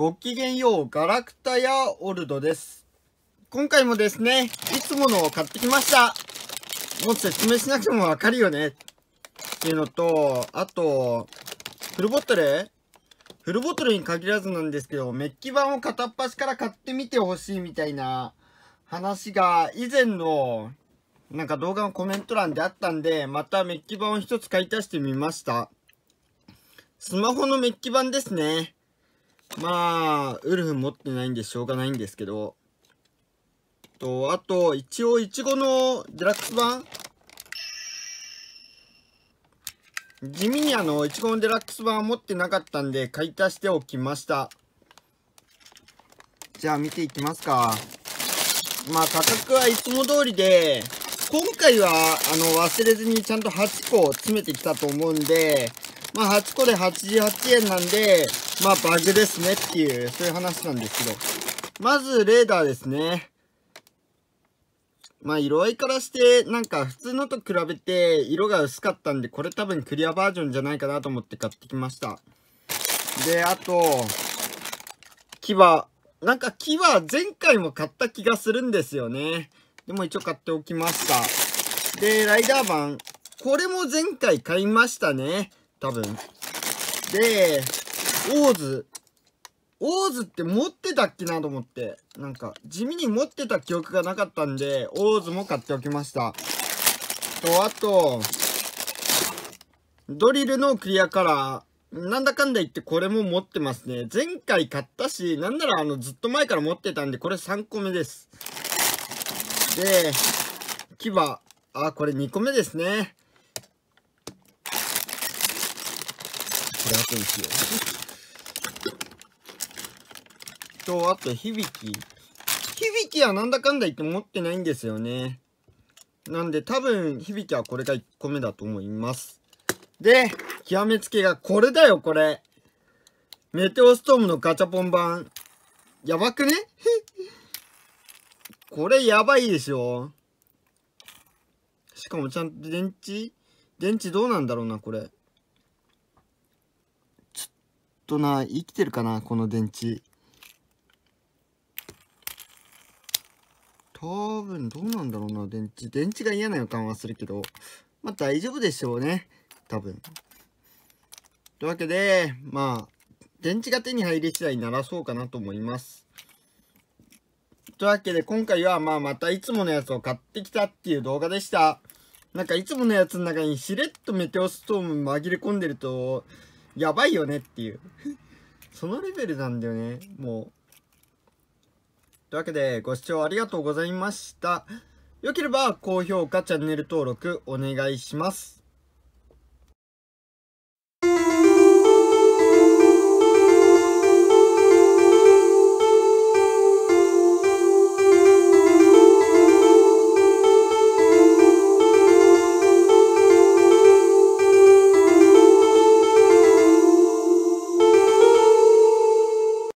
ごきげんよう、ガラクタやオルドです。今回もですね、いつものを買ってきました。もう説明しなくてもわかるよね。っていうのと、あと、フルボトルフルボトルに限らずなんですけど、メッキ版を片っ端から買ってみてほしいみたいな話が以前のなんか動画のコメント欄であったんで、またメッキ版を一つ買い足してみました。スマホのメッキ版ですね。まあ、ウルフ持ってないんでしょうがないんですけど、と、あと、一応、いちごのデラックス版地味にあの、いちごのデラックス版は持ってなかったんで、買い足しておきました。じゃあ、見ていきますか。まあ、価格はいつも通りで、今回は、あの、忘れずにちゃんと8個詰めてきたと思うんで、まあ8個で88円なんで、まあバグですねっていう、そういう話なんですけど。まずレーダーですね。まあ色合いからしてなんか普通のと比べて色が薄かったんでこれ多分クリアバージョンじゃないかなと思って買ってきました。で、あと、はなんか木は前回も買った気がするんですよね。でも一応買っておきました。で、ライダー版。これも前回買いましたね。多分。で、オーズ。オーズって持ってたっけなと思って。なんか、地味に持ってた記憶がなかったんで、オーズも買っておきました。と、あと、ドリルのクリアカラー。なんだかんだ言ってこれも持ってますね。前回買ったし、なんならあの、ずっと前から持ってたんで、これ3個目です。で、牙。あ、これ2個目ですね。楽にしよう。と、あと、響き。響きはなんだかんだ言って持ってないんですよね。なんで、多分、響きはこれが1個目だと思います。で、極めつけがこれだよ、これ。メテオストームのガチャポン版。やばくね これやばいでしょ。しかもちゃんと電池電池どうなんだろうな、これ。とな、生きてるかな、この電池。多分、どうなんだろうな、電池。電池が嫌な予感はするけど、まあ大丈夫でしょうね、多分。というわけで、まあ、電池が手に入り次第鳴らそうかなと思います。というわけで、今回はまあまたいつものやつを買ってきたっていう動画でした。なんかいつものやつの中にしれっとメテオストーム紛れ込んでると、やばいよねっていう そのレベルなんだよね、もう。というわけで、ご視聴ありがとうございました。よければ、高評価、チャンネル登録お願いします。